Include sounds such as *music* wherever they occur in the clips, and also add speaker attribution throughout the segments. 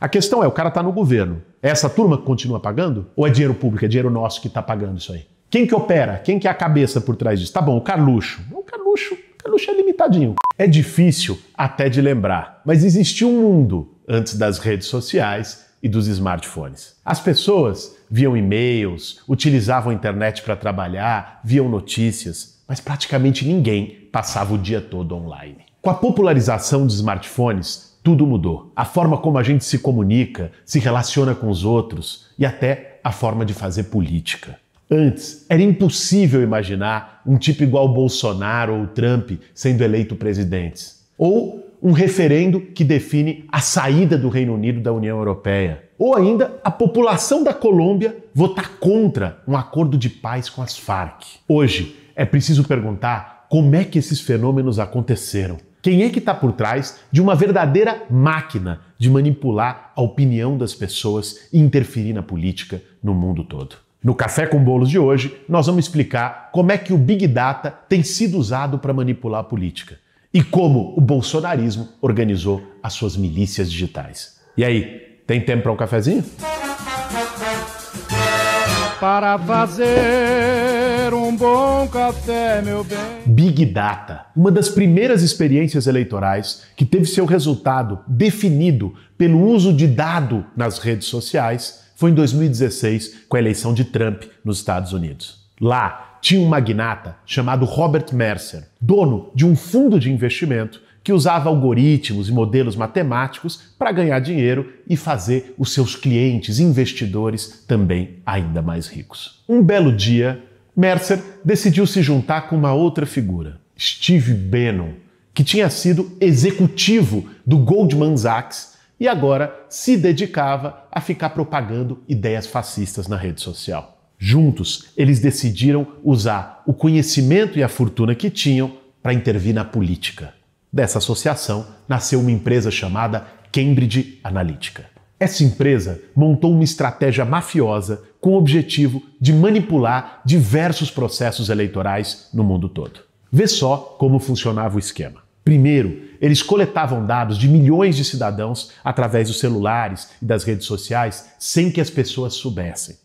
Speaker 1: A questão é, o cara está no governo. É essa turma que continua pagando? Ou é dinheiro público, é dinheiro nosso que está pagando isso aí? Quem que opera? Quem que é a cabeça por trás disso? Tá bom, o Carluxo. O Carluxo, o Carluxo é limitadinho. É difícil até de lembrar, mas existia um mundo antes das redes sociais e dos smartphones. As pessoas viam e-mails, utilizavam a internet para trabalhar, viam notícias, mas praticamente ninguém passava o dia todo online. Com a popularização dos smartphones, tudo mudou. A forma como a gente se comunica, se relaciona com os outros e até a forma de fazer política. Antes, era impossível imaginar um tipo igual Bolsonaro ou Trump sendo eleito presidente, Ou um referendo que define a saída do Reino Unido da União Europeia. Ou ainda a população da Colômbia votar contra um acordo de paz com as Farc. Hoje, é preciso perguntar como é que esses fenômenos aconteceram quem é que está por trás de uma verdadeira máquina de manipular a opinião das pessoas e interferir na política no mundo todo? No Café com Bolos de hoje, nós vamos explicar como é que o Big Data tem sido usado para manipular a política e como o bolsonarismo organizou as suas milícias digitais. E aí, tem tempo para um cafezinho? Para fazer um bom café, meu bem. Big Data, uma das primeiras experiências eleitorais que teve seu resultado definido pelo uso de dado nas redes sociais, foi em 2016 com a eleição de Trump nos Estados Unidos. Lá tinha um magnata chamado Robert Mercer, dono de um fundo de investimento que usava algoritmos e modelos matemáticos para ganhar dinheiro e fazer os seus clientes investidores também ainda mais ricos. Um belo dia, Mercer decidiu se juntar com uma outra figura, Steve Bannon, que tinha sido executivo do Goldman Sachs e agora se dedicava a ficar propagando ideias fascistas na rede social. Juntos, eles decidiram usar o conhecimento e a fortuna que tinham para intervir na política. Dessa associação nasceu uma empresa chamada Cambridge Analytica. Essa empresa montou uma estratégia mafiosa com o objetivo de manipular diversos processos eleitorais no mundo todo. Vê só como funcionava o esquema. Primeiro, eles coletavam dados de milhões de cidadãos através dos celulares e das redes sociais sem que as pessoas soubessem.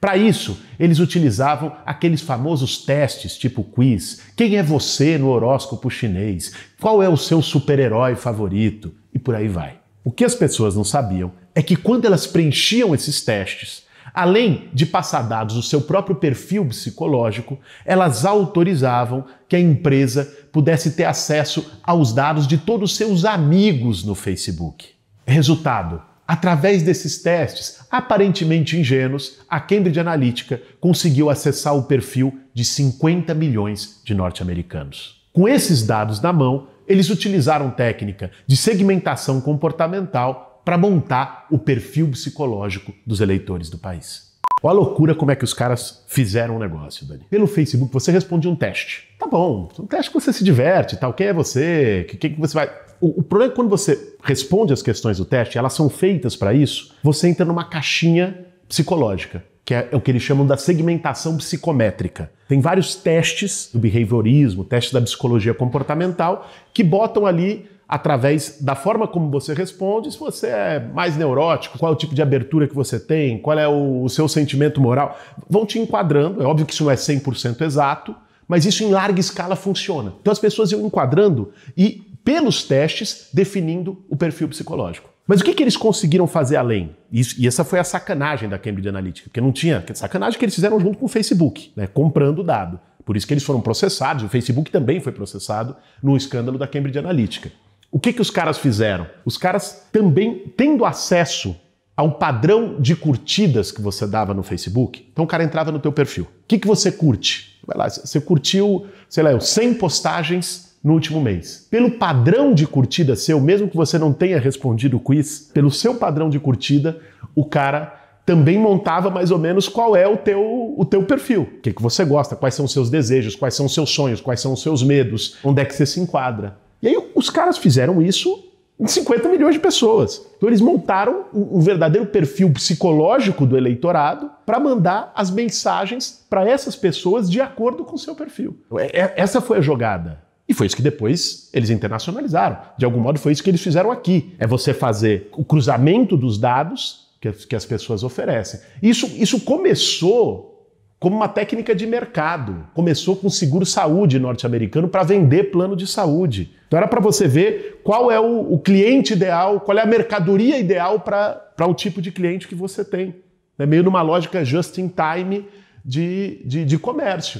Speaker 1: Para isso, eles utilizavam aqueles famosos testes tipo quiz: quem é você no horóscopo chinês? Qual é o seu super-herói favorito? E por aí vai. O que as pessoas não sabiam é que quando elas preenchiam esses testes, além de passar dados do seu próprio perfil psicológico, elas autorizavam que a empresa pudesse ter acesso aos dados de todos os seus amigos no Facebook. Resultado: através desses testes, aparentemente ingênuos, a Cambridge Analytica conseguiu acessar o perfil de 50 milhões de norte-americanos. Com esses dados na mão, eles utilizaram técnica de segmentação comportamental para montar o perfil psicológico dos eleitores do país. Olha a loucura como é que os caras fizeram o negócio, Dani. Pelo Facebook, você responde um teste. Tá bom, um teste que você se diverte, tal. Tá? Quem é você? O que, que você vai... O, o, problema é que quando você responde as questões do teste, elas são feitas para isso, você entra numa caixinha psicológica que é o que eles chamam da segmentação psicométrica. Tem vários testes do behaviorismo, testes da psicologia comportamental, que botam ali através da forma como você responde, se você é mais neurótico, qual é o tipo de abertura que você tem, qual é o, o seu sentimento moral. Vão te enquadrando, é óbvio que isso não é 100% exato, mas isso em larga escala funciona. Então as pessoas iam enquadrando e, pelos testes, definindo o perfil psicológico. Mas o que, que eles conseguiram fazer além? Isso, e essa foi a sacanagem da Cambridge Analytica, porque não tinha. Sacanagem que eles fizeram junto com o Facebook, né, comprando o dado. Por isso que eles foram processados, o Facebook também foi processado no escândalo da Cambridge Analytica. O que, que os caras fizeram? Os caras também, tendo acesso a um padrão de curtidas que você dava no Facebook, então o cara entrava no teu perfil. O que, que você curte? Vai lá, você curtiu, sei lá, 100 postagens no último mês. Pelo padrão de curtida seu, mesmo que você não tenha respondido o quiz, pelo seu padrão de curtida, o cara também montava mais ou menos qual é o teu, o teu perfil. O que, que você gosta, quais são os seus desejos, quais são os seus sonhos, quais são os seus medos, onde é que você se enquadra. E aí os caras fizeram isso em 50 milhões de pessoas. Então eles montaram o verdadeiro perfil psicológico do eleitorado para mandar as mensagens para essas pessoas de acordo com o seu perfil. É, é, essa foi a jogada. E foi isso que depois eles internacionalizaram. De algum modo, foi isso que eles fizeram aqui. É você fazer o cruzamento dos dados que, que as pessoas oferecem. Isso, isso começou como uma técnica de mercado. Começou com o seguro saúde norte-americano para vender plano de saúde. Então era para você ver qual é o, o, cliente ideal, qual é a mercadoria ideal para o tipo de cliente que você tem. É meio numa lógica just in time de, de, de comércio.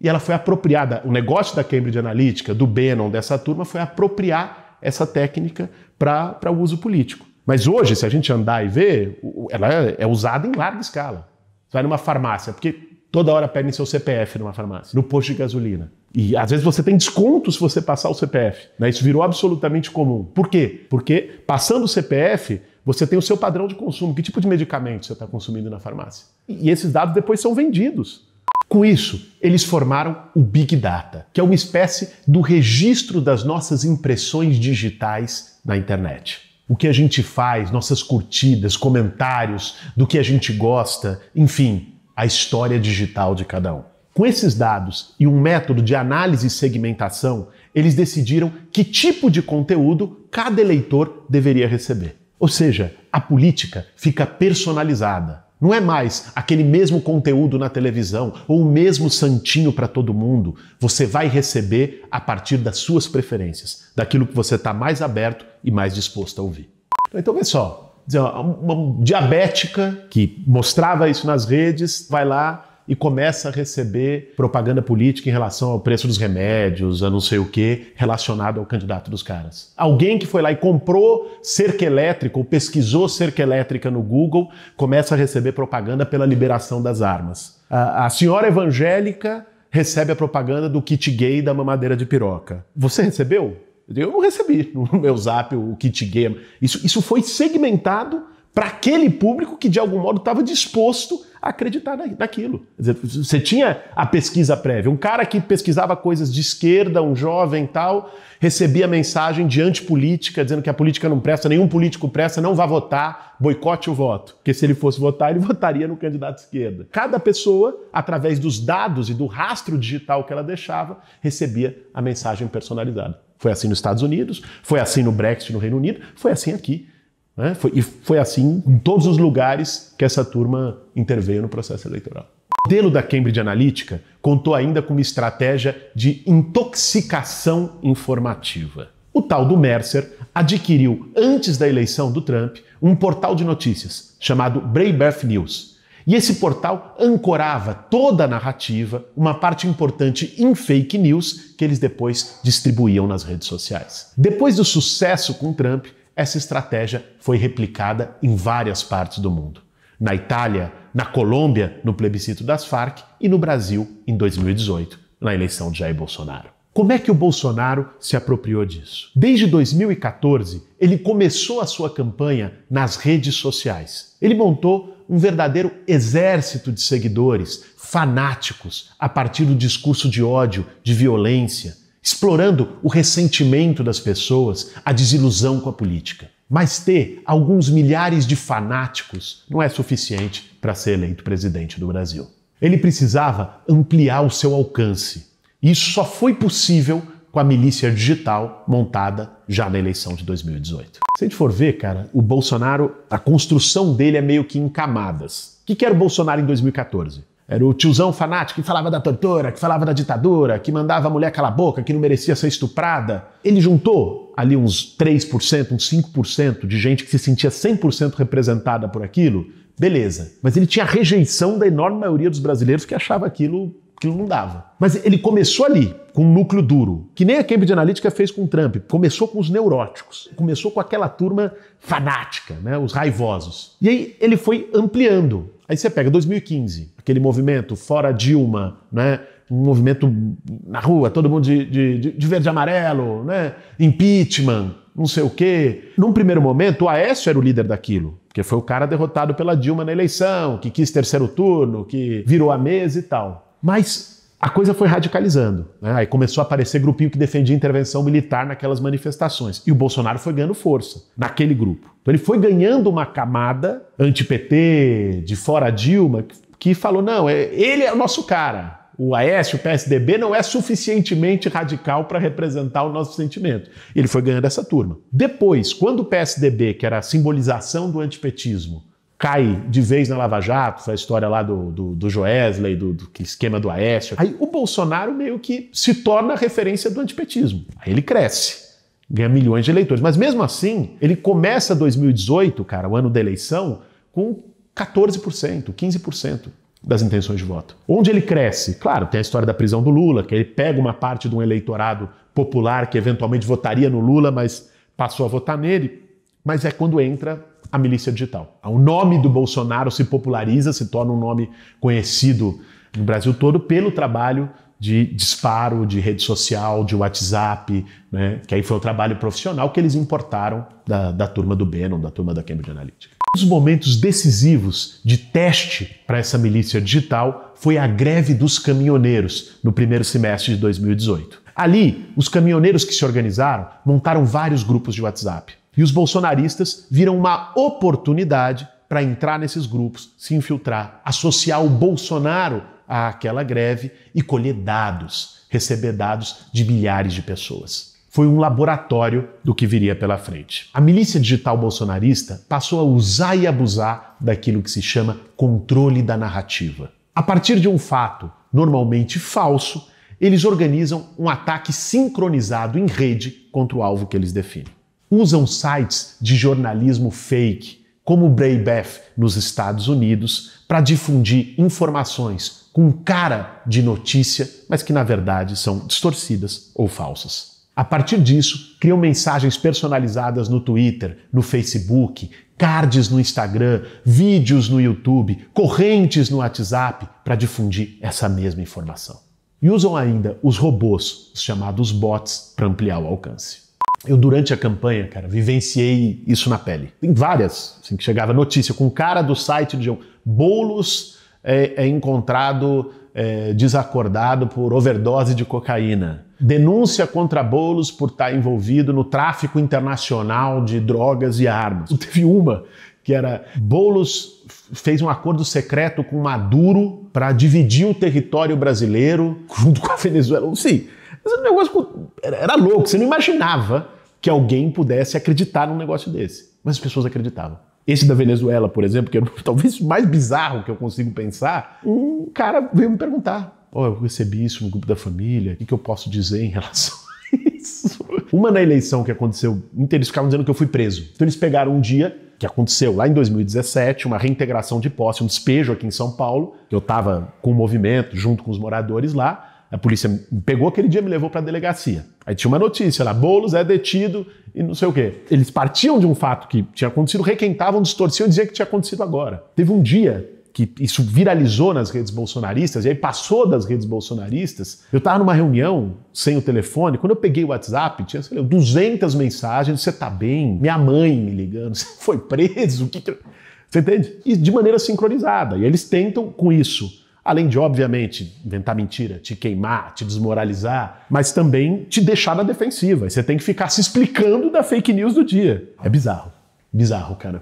Speaker 1: E ela foi apropriada. O negócio da Cambridge Analytica, do Bannon, dessa turma, foi apropriar essa técnica para o uso político. Mas hoje, se a gente andar e ver, ela é, é usada em larga escala. Você vai numa farmácia, porque toda hora pedem seu CPF numa farmácia, no posto de gasolina. E às vezes você tem desconto se você passar o CPF. Né? Isso virou absolutamente comum. Por quê? Porque passando o CPF, você tem o seu padrão de consumo. Que tipo de medicamento você está consumindo na farmácia? E esses dados depois são vendidos. Com isso, eles formaram o Big Data, que é uma espécie do registro das nossas impressões digitais na internet. O que a gente faz, nossas curtidas, comentários, do que a gente gosta, enfim, a história digital de cada um. Com esses dados e um método de análise e segmentação, eles decidiram que tipo de conteúdo cada eleitor deveria receber. Ou seja, a política fica personalizada, não é mais aquele mesmo conteúdo na televisão ou o mesmo santinho para todo mundo. Você vai receber a partir das suas preferências, daquilo que você está mais aberto e mais disposto a ouvir. Então, vê só, uma diabética que mostrava isso nas redes vai lá e começa a receber propaganda política em relação ao preço dos remédios, a não sei o que, relacionado ao candidato dos caras. Alguém que foi lá e comprou cerca elétrica ou pesquisou cerca elétrica no Google começa a receber propaganda pela liberação das armas. A, a senhora evangélica recebe a propaganda do kit gay da mamadeira de piroca. Você recebeu? Eu não recebi no meu zap o kit gay. Isso, isso foi segmentado para aquele público que de algum modo estava disposto a acreditar naquilo. Dizer, você tinha a pesquisa prévia. Um cara que pesquisava coisas de esquerda, um jovem tal, recebia mensagem de antipolítica, dizendo que a política não presta, nenhum político presta, não vá votar, boicote o voto. Porque se ele fosse votar, ele *laughs* votaria no candidato de esquerda. Cada pessoa, através dos dados e do rastro digital que ela deixava, recebia a mensagem personalizada. Foi assim nos Estados Unidos, foi assim no Brexit no Reino Unido, foi assim aqui né? Foi, e foi assim em todos os lugares que essa turma interveio no processo eleitoral. O modelo da Cambridge Analytica contou ainda com uma estratégia de intoxicação informativa. O tal do Mercer adquiriu, antes da eleição do Trump, um portal de notícias chamado Breitbart News. E esse portal ancorava toda a narrativa, uma parte importante em fake news que eles depois distribuíam nas redes sociais. Depois do sucesso com Trump, essa estratégia foi replicada em várias partes do mundo. Na Itália, na Colômbia, no plebiscito das Farc e no Brasil, em 2018, na eleição de Jair Bolsonaro. Como é que o Bolsonaro se apropriou disso? Desde 2014, ele começou a sua campanha nas redes sociais. Ele montou um verdadeiro exército de seguidores, fanáticos, a partir do discurso de ódio, de violência, explorando o ressentimento das pessoas, a desilusão com a política. Mas ter alguns milhares de fanáticos não é suficiente para ser eleito presidente do Brasil. Ele precisava ampliar o seu alcance. E isso só foi possível com a milícia digital montada já na eleição de 2018. Se a gente for ver, cara, o Bolsonaro, a construção dele é meio que em camadas. O que era o Bolsonaro em 2014? Era o tiozão fanático que falava da tortura, que falava da ditadura, que mandava a mulher calar a boca, que não merecia ser estuprada. Ele juntou ali uns 3%, uns 5% de gente que se sentia 100% representada por aquilo. Beleza. Mas ele tinha a rejeição da enorme maioria dos brasileiros que achava aquilo aquilo não dava. Mas ele começou ali, com um núcleo duro, que nem a Cambridge Analytica fez com o Trump. Começou com os neuróticos, começou com aquela turma fanática, né, os raivosos. E aí ele foi ampliando Aí você pega 2015, aquele movimento fora Dilma, né? um movimento na rua, todo mundo de, de, de verde e amarelo, né? impeachment, não sei o quê. Num primeiro momento, o Aécio era o líder daquilo, porque foi o cara derrotado pela Dilma na eleição, que quis terceiro turno, que virou a mesa e tal. Mas a coisa foi radicalizando, né? aí começou a aparecer grupinho que defendia intervenção militar naquelas manifestações. E o Bolsonaro foi ganhando força naquele grupo. Então ele foi ganhando uma camada anti-PT, de fora Dilma, que falou: não, é, ele é o nosso cara o AS, o PSDB, não é suficientemente radical para representar o nosso sentimento. Ele foi ganhando essa turma. Depois, quando o PSDB, que era a simbolização do antipetismo, cai de vez na Lava Jato, foi a história lá do, do, do Joesley, do, do, esquema do Aécio. Aí o Bolsonaro meio que se torna referência do antipetismo. Aí ele cresce, ganha milhões de eleitores. Mas mesmo assim, ele começa 2018, cara, o ano da eleição, com 14%, 15% das intenções de voto. Onde ele cresce? Claro, tem a história da prisão do Lula, que ele pega uma parte de um eleitorado popular que eventualmente votaria no Lula, mas passou a votar nele. Mas é quando entra a milícia digital. O nome do Bolsonaro se populariza, se torna um nome conhecido no Brasil todo pelo trabalho de disparo de rede social, de WhatsApp, né? que aí foi o um trabalho profissional que eles importaram da, da turma do Bannon, da turma da Cambridge Analytica. Um dos momentos decisivos de teste para essa milícia digital foi a greve dos caminhoneiros no primeiro semestre de 2018. Ali, os caminhoneiros que se organizaram montaram vários grupos de WhatsApp. E os bolsonaristas viram uma oportunidade para entrar nesses grupos, se infiltrar, associar o Bolsonaro àquela greve e colher dados, receber dados de milhares de pessoas. Foi um laboratório do que viria pela frente. A milícia digital bolsonarista passou a usar e abusar daquilo que se chama controle da narrativa. A partir de um fato, normalmente falso, eles organizam um ataque sincronizado em rede contra o alvo que eles definem usam sites de jornalismo fake, como o Braybeth nos Estados Unidos, para difundir informações com cara de notícia, mas que na verdade são distorcidas ou falsas. A partir disso, criam mensagens personalizadas no Twitter, no Facebook, cards no Instagram, vídeos no YouTube, correntes no WhatsApp para difundir essa mesma informação. E usam ainda os robôs, os chamados bots, para ampliar o alcance eu, durante a campanha, cara, vivenciei isso na pele. Tem várias, assim, que chegava notícia com o cara do site de um Boulos é, é encontrado é, desacordado por overdose de cocaína. Denúncia contra Boulos por estar tá envolvido no tráfico internacional de drogas e armas. *laughs* Teve uma que era Boulos fez um acordo secreto com Maduro para dividir o território brasileiro junto com a Venezuela. Sim, mas era um negócio era louco, você não imaginava que alguém pudesse acreditar num negócio desse. Mas as pessoas acreditavam. Esse da Venezuela, por exemplo, que é *laughs* talvez o mais bizarro que eu consigo pensar, um cara veio me perguntar: oh, eu recebi isso no grupo da família, o que eu posso dizer em relação a *laughs* isso? Uma na eleição que aconteceu, eles ficavam dizendo que eu fui preso. Então eles pegaram um dia que aconteceu lá em 2017, uma reintegração de posse, um despejo aqui em São Paulo, que eu estava com o movimento junto com os moradores lá, a polícia me pegou aquele dia e me levou para a delegacia. Aí tinha uma notícia lá, Boulos é detido e não sei o quê. Eles partiam de um fato que tinha acontecido, requentavam, distorciam e diziam que tinha acontecido agora. Teve um dia que isso viralizou nas redes bolsonaristas, e aí passou das redes bolsonaristas. Eu estava numa reunião sem o telefone, quando eu peguei o WhatsApp, tinha, sei lá, 200 mensagens, você tá bem? Minha mãe me ligando, *laughs* você foi preso? O que, que... Você entende? E de maneira sincronizada. E eles tentam, com isso, Além de, obviamente, inventar mentira, te queimar, te desmoralizar, mas também te deixar na defensiva. você tem que ficar se explicando da fake news do dia. É bizarro. Bizarro, cara.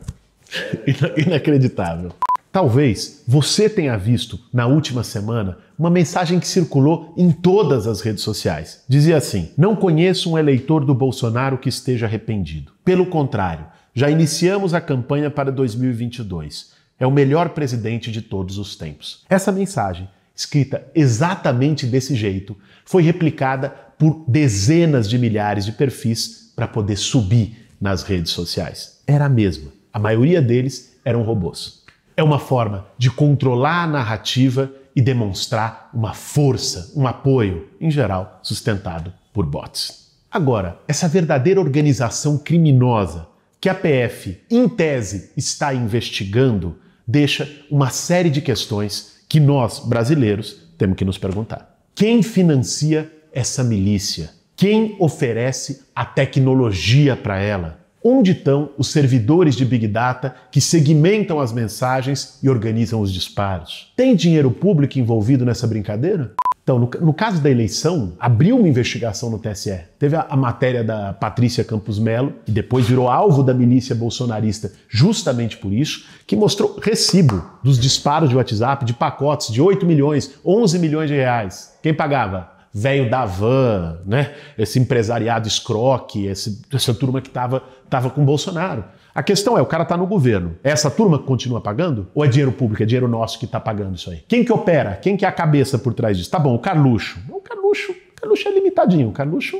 Speaker 1: *laughs* Inacreditável. Talvez você tenha visto na última semana uma mensagem que circulou em todas as redes sociais. Dizia assim: Não conheço um eleitor do Bolsonaro que esteja arrependido. Pelo contrário, já iniciamos a campanha para 2022 é o melhor presidente de todos os tempos. Essa mensagem, escrita exatamente desse jeito, foi replicada por dezenas de milhares de perfis para poder subir nas redes sociais. Era a mesma. A maioria deles eram robôs. É uma forma de controlar a narrativa e demonstrar uma força, um apoio, em geral sustentado por bots. Agora, essa verdadeira organização criminosa que a PF, em tese, está investigando deixa uma série de questões que nós, brasileiros, temos que nos perguntar. Quem financia essa milícia? Quem oferece a tecnologia para ela? Onde estão os servidores de Big Data que segmentam as mensagens e organizam os disparos? Tem dinheiro público envolvido nessa brincadeira? Então, no, no, caso da eleição, abriu uma investigação no TSE. Teve a, a, matéria da Patrícia Campos Melo, que depois virou alvo da milícia bolsonarista justamente por isso, que mostrou recibo dos disparos de WhatsApp de pacotes de 8 milhões, 11 milhões de reais. Quem pagava? Velho da van, né? Esse empresariado escroque, esse, essa turma que estava tava com Bolsonaro. A questão é, o cara está no governo. É essa turma que continua pagando? Ou é dinheiro público, é dinheiro nosso que está pagando isso aí? Quem que opera? Quem que é a cabeça por trás disso? Tá bom, o Carluxo. O Carluxo, o Carluxo é limitadinho. O Carluxo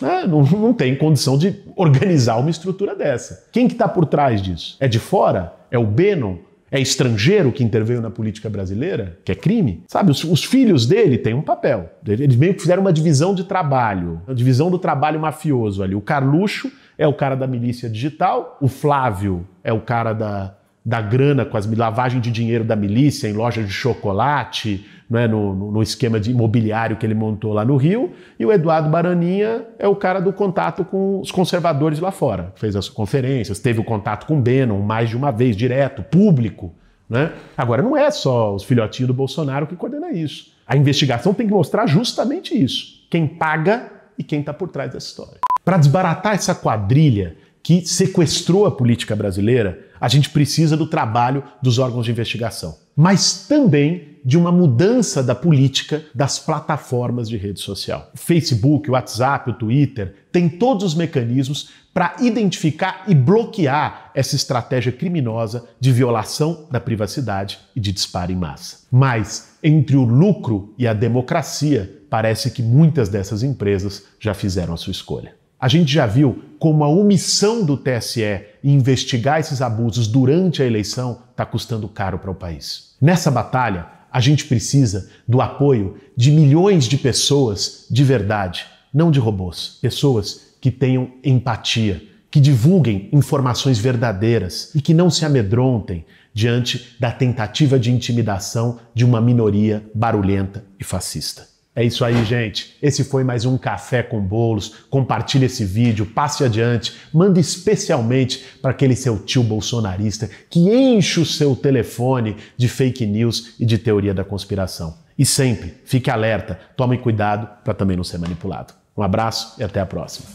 Speaker 1: né, não, não tem condição de organizar uma estrutura dessa. Quem que está por trás disso? É de fora? É o Beno? É estrangeiro que interveio na política brasileira, que é crime. Sabe, os, os, filhos dele têm um papel. Eles meio que fizeram uma divisão de trabalho, uma divisão do trabalho mafioso ali. O Carluxo é o cara da milícia digital, o Flávio é o cara da, da grana com as lavagem de dinheiro da milícia em loja de chocolate, né, no, no esquema de imobiliário que ele montou lá no Rio, e o Eduardo Baraninha é o cara do contato com os conservadores lá fora, fez as conferências, teve o contato com o Bannon mais de uma vez, direto, público. Né? Agora, não é só os filhotinhos do Bolsonaro que coordena isso. A investigação tem que mostrar justamente isso: quem paga e quem está por trás dessa história. Para desbaratar essa quadrilha que sequestrou a política brasileira, a gente precisa do trabalho dos órgãos de investigação, mas também de uma mudança da política das plataformas de rede social. O Facebook, o WhatsApp, o Twitter têm todos os mecanismos para identificar e bloquear essa estratégia criminosa de violação da privacidade e de disparo em massa. Mas entre o lucro e a democracia, parece que muitas dessas empresas já fizeram a sua escolha. A gente já viu como a omissão do TSE em investigar esses abusos durante a eleição está custando caro para o país. Nessa batalha, a gente precisa do apoio de milhões de pessoas de verdade, não de robôs. Pessoas que tenham empatia, que divulguem informações verdadeiras e que não se amedrontem diante da tentativa de intimidação de uma minoria barulhenta e fascista. É isso aí, gente. Esse foi mais um Café com Bolos. Compartilhe esse vídeo, passe adiante, manda especialmente para aquele seu tio bolsonarista que enche o seu telefone de fake news e de teoria da conspiração. E sempre fique alerta, tome cuidado para também não ser manipulado. Um abraço e até a próxima.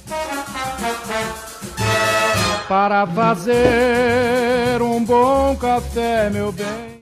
Speaker 1: Para fazer um bom café, meu bem.